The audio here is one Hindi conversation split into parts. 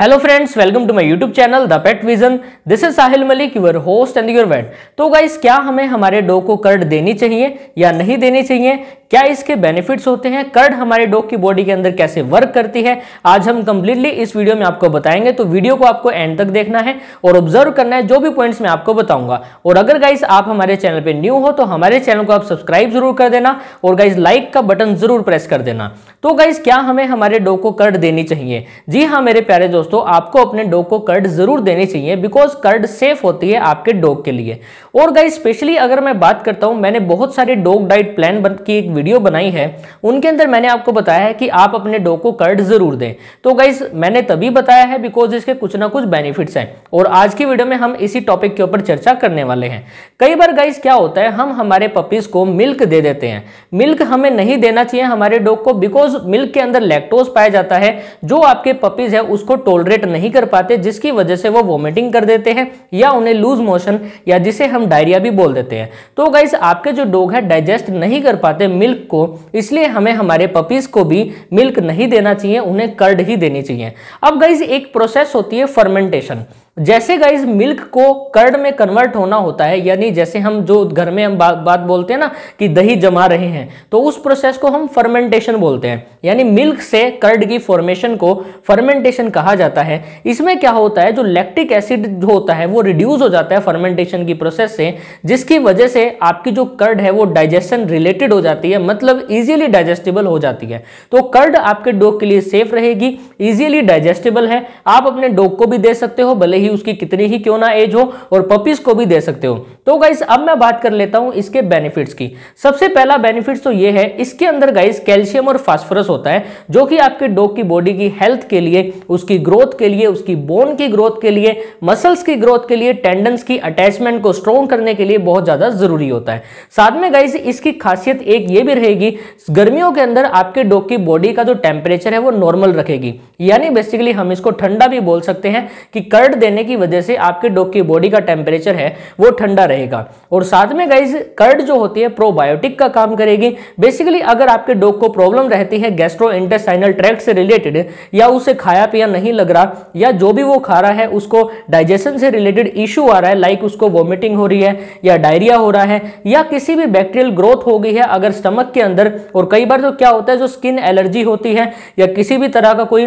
hello friends welcome to my YouTube channel the pet vision this is Sahil Malik your host and your vet तो गाइस क्या हमें हमारे डॉग को कर्ड देनी चाहिए या नहीं देनी चाहिए क्या इसके बेनिफिट्स होते हैं कर्ड हमारे डॉग की बॉडी के अंदर कैसे वर्क करती है आज हम कंप्लीटली इस वीडियो में आपको बताएंगे तो वीडियो को आपको एंड तक देखना है और ऑब्जर्व करना है जो भी पॉइंट्स मैं आपको बताऊंगा और अगर गाइस आप हमारे चैनल पर न्यू हो तो हमारे चैनल को आप सब्सक्राइब जरूर कर देना और गाइज लाइक का बटन जरूर प्रेस कर देना तो गाइज क्या हमें हमारे डॉग को कर्ड देनी चाहिए जी हाँ मेरे प्यारे दोस्तों आपको अपने डॉग को कर्ड जरूर देनी चाहिए बिकॉज कर्ड सेफ होती है आपके डॉग के लिए और गाइज स्पेशली अगर मैं बात करता हूँ मैंने बहुत सारे डॉग डाइट प्लान की एक वीडियो बनाई है उनके अंदर मैंने आपको बताया है कि आप अपने डो को कर्ड ज़रूर दें तो गाइज मैंने तभी बताया है बिकॉज इसके कुछ ना कुछ बेनिफिट्स हैं और आज की वीडियो में हम इसी टॉपिक के ऊपर चर्चा करने वाले हैं कई बार गाइज क्या होता है हम हमारे पपीज़ को मिल्क दे देते हैं मिल्क हमें नहीं देना चाहिए हमारे डोग को बिकॉज मिल्क के अंदर लैक्टोज पाया जाता है जो आपके पपीज़ है उसको टोलरेट नहीं कर पाते जिसकी वजह से वो वॉमिटिंग कर देते हैं या उन्हें लूज मोशन या जिसे हम डायरिया भी बोल देते हैं तो गाइज आपके जो डोग है डाइजेस्ट नहीं कर पाते मिल्क मिल्क को इसलिए हमें हमारे पपीज़ को भी मिल्क नहीं देना चाहिए उन्हें कर्ड ही देनी चाहिए अब गाइज एक प्रोसेस होती है फर्मेंटेशन जैसे गाइज मिल्क को कर्ड में कन्वर्ट होना होता है यानी जैसे हम जो घर में हम बा, बात बोलते हैं ना कि दही जमा रहे हैं तो उस प्रोसेस को हम फर्मेंटेशन बोलते हैं यानी मिल्क से कर्ड की फॉर्मेशन को फर्मेंटेशन कहा जाता है इसमें क्या होता है जो लैक्टिक एसिड जो होता है वो रिड्यूस हो जाता है फर्मेंटेशन की प्रोसेस से जिसकी वजह से आपकी जो कर्ड है वो डाइजेशन रिलेटेड हो जाती है मतलब ईजिली डाइजेस्टेबल हो जाती है तो कर्ड आपके डोग के लिए सेफ रहेगी ईजिली डाइजेस्टेबल है आप अपने डोग को भी दे सकते हो भले ही उसकी कितनी ही क्यों ना एज हो और पपीज को भी दे सकते हो तो गाइस अब मैं बात कर लेता हूं इसके बेनिफिट्स की सबसे पहला बेनिफिट्स तो ये है इसके अंदर गाइस कैल्शियम और फास्फोरस होता है जो कि आपके डॉग की बॉडी की हेल्थ के लिए उसकी ग्रोथ के लिए उसकी बोन की ग्रोथ के लिए मसल्स की ग्रोथ के लिए टेंडन्स की अटैचमेंट को स्ट्रॉन्ग करने के लिए बहुत ज्यादा जरूरी होता है साथ में गाइस इसकी खासियत एक ये भी रहेगी गर्मियों के अंदर आपके डॉग की बॉडी का जो टेम्परेचर है वो नॉर्मल रखेगी यानी बेसिकली हम इसको ठंडा भी बोल सकते हैं कि कर्ड रहने की वजह से आपके डॉग की बॉडी का टेम्परेचर है वो ठंडा रहेगा और साथ में गाइज कर्ड जो होती है प्रोबायोटिक का काम करेगी बेसिकली अगर आपके डॉग को प्रॉब्लम रहती है गैस्ट्रो इंटेस्टाइनल ट्रैक्ट से रिलेटेड या उसे खाया पिया नहीं लग रहा या जो भी वो खा रहा है उसको डाइजेशन से रिलेटेड इशू आ रहा है लाइक उसको वॉमिटिंग हो रही है या डायरिया हो रहा है या किसी भी बैक्टीरियल ग्रोथ हो गई है अगर स्टमक के अंदर और कई बार तो क्या होता है जो स्किन एलर्जी होती है या किसी भी तरह का कोई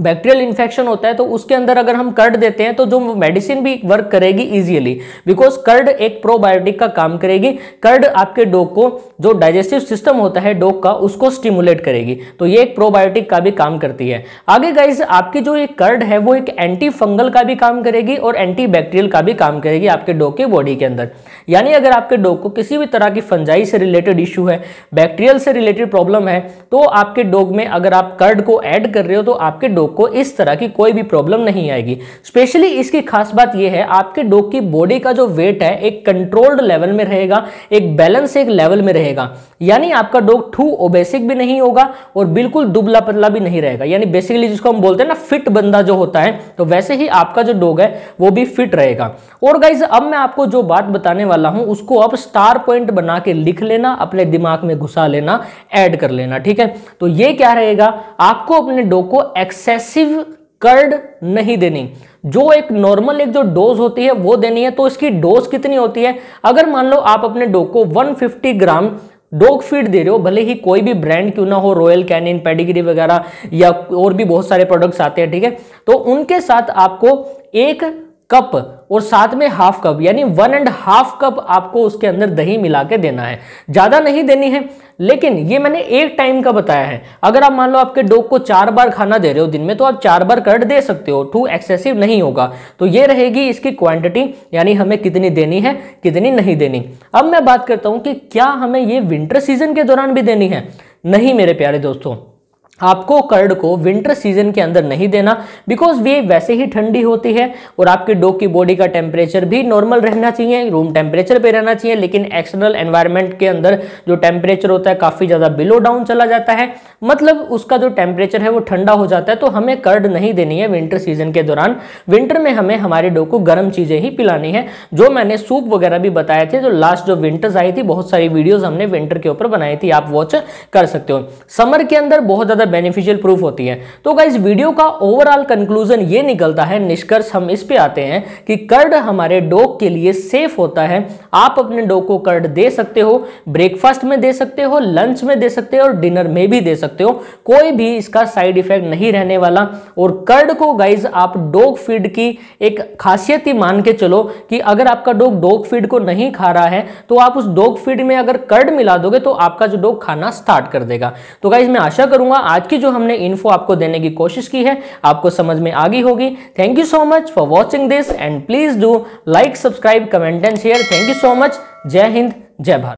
बैक्टीरियल इन्फेक्शन होता है तो उसके अंदर अगर हम कर्ड देते हैं तो जो मेडिसिन भी वर्क करेगी इजीली बिकॉज कर्ड एक प्रोबायोटिक का काम करेगी कर्ड आपके डोग को जो डाइजेस्टिव सिस्टम होता है डोग का उसको स्टिमुलेट करेगी तो ये एक प्रोबायोटिक का भी काम करती है आगे गाइज आपकी जो ये कर्ड है वो एक एंटी फंगल का भी काम करेगी और एंटी बैक्टीरियल का भी काम करेगी आपके डोग की बॉडी के अंदर यानी अगर आपके डोग को किसी भी तरह की फंजाई से रिलेटेड इशू है बैक्टीरियल से रिलेटेड प्रॉब्लम है तो आपके डोग में अगर आप कर्ड को ऐड कर रहे हो तो आपके डोग लोग को इस तरह की कोई भी प्रॉब्लम नहीं आएगी स्पेशली इसकी खास बात यह है आपके डॉग की बॉडी का जो वेट है एक कंट्रोल्ड लेवल में रहेगा एक बैलेंस एक लेवल में रहेगा यानी आपका डॉग टू ओबेसिक भी नहीं होगा और बिल्कुल दुबला पतला भी नहीं रहेगा यानी बेसिकली जिसको हम बोलते हैं ना फिट बंदा जो होता है तो वैसे ही आपका जो डॉग है वो भी फिट रहेगा और गाइज अब मैं आपको जो बात बताने वाला हूं उसको आप स्टार पॉइंट बना के लिख लेना अपने दिमाग में घुसा लेना एड कर लेना ठीक है तो ये क्या रहेगा आपको अपने डॉग को एक्सेस एक्सेसिव कर्ड नहीं देनी जो एक नॉर्मल एक जो डोज होती है वो देनी है तो इसकी डोज कितनी होती है अगर मान लो आप अपने डोग को 150 ग्राम डॉग फीड दे रहे हो भले ही कोई भी ब्रांड क्यों ना हो रॉयल कैनिन पेडिग्री वगैरह या और भी बहुत सारे प्रोडक्ट्स आते हैं ठीक है तो उनके साथ आपको एक कप और साथ में हाफ कप यानी वन एंड हाफ कप आपको उसके अंदर दही मिला के देना है ज़्यादा नहीं देनी है लेकिन ये मैंने एक टाइम का बताया है अगर आप मान लो आपके डॉग को चार बार खाना दे रहे हो दिन में तो आप चार बार कर्ड दे सकते हो टू एक्सेसिव नहीं होगा तो ये रहेगी इसकी क्वांटिटी यानी हमें कितनी देनी है कितनी नहीं देनी अब मैं बात करता हूँ कि क्या हमें ये विंटर सीजन के दौरान भी देनी है नहीं मेरे प्यारे दोस्तों आपको कर्ड को विंटर सीजन के अंदर नहीं देना बिकॉज वे वैसे ही ठंडी होती है और आपके डॉग की बॉडी का टेम्परेचर भी नॉर्मल रहना चाहिए रूम टेम्परेचर पे रहना चाहिए लेकिन एक्सटर्नल एनवायरनमेंट के अंदर जो टेम्परेचर होता है काफ़ी ज़्यादा बिलो डाउन चला जाता है मतलब उसका जो टेम्परेचर है वो ठंडा हो जाता है तो हमें कर्ड नहीं देनी है विंटर सीजन के दौरान विंटर में हमें हमारे डॉग को गर्म चीज़ें ही पिलानी है जो मैंने सूप वगैरह भी बताए थे जो लास्ट जो विंटर्स आई थी बहुत सारी वीडियोज़ हमने विंटर के ऊपर बनाई थी आप वॉच कर सकते हो समर के अंदर बहुत ज़्यादा ज़्यादा बेनिफिशियल प्रूफ होती है तो गाइज वीडियो का ओवरऑल कंक्लूजन ये निकलता है निष्कर्ष हम इस पे आते हैं कि कर्ड हमारे डॉग के लिए सेफ होता है आप अपने डॉग को कर्ड दे सकते हो ब्रेकफास्ट में दे सकते हो लंच में दे सकते हो और डिनर में भी दे सकते हो कोई भी इसका साइड इफेक्ट नहीं रहने वाला और कर्ड को गाइज आप डॉग फीड की एक खासियत ही मान के चलो कि अगर आपका डॉग डॉग फीड को नहीं खा रहा है तो आप उस डॉग फीड में अगर कर्ड मिला दोगे तो आपका जो डॉग खाना स्टार्ट कर देगा तो गाइज मैं आशा करूंगा आज आज की जो हमने इन्फो आपको देने की कोशिश की है आपको समझ में आ गई होगी thank you so much for watching this and please do like subscribe comment and share thank you so much जय हिंद जय भारत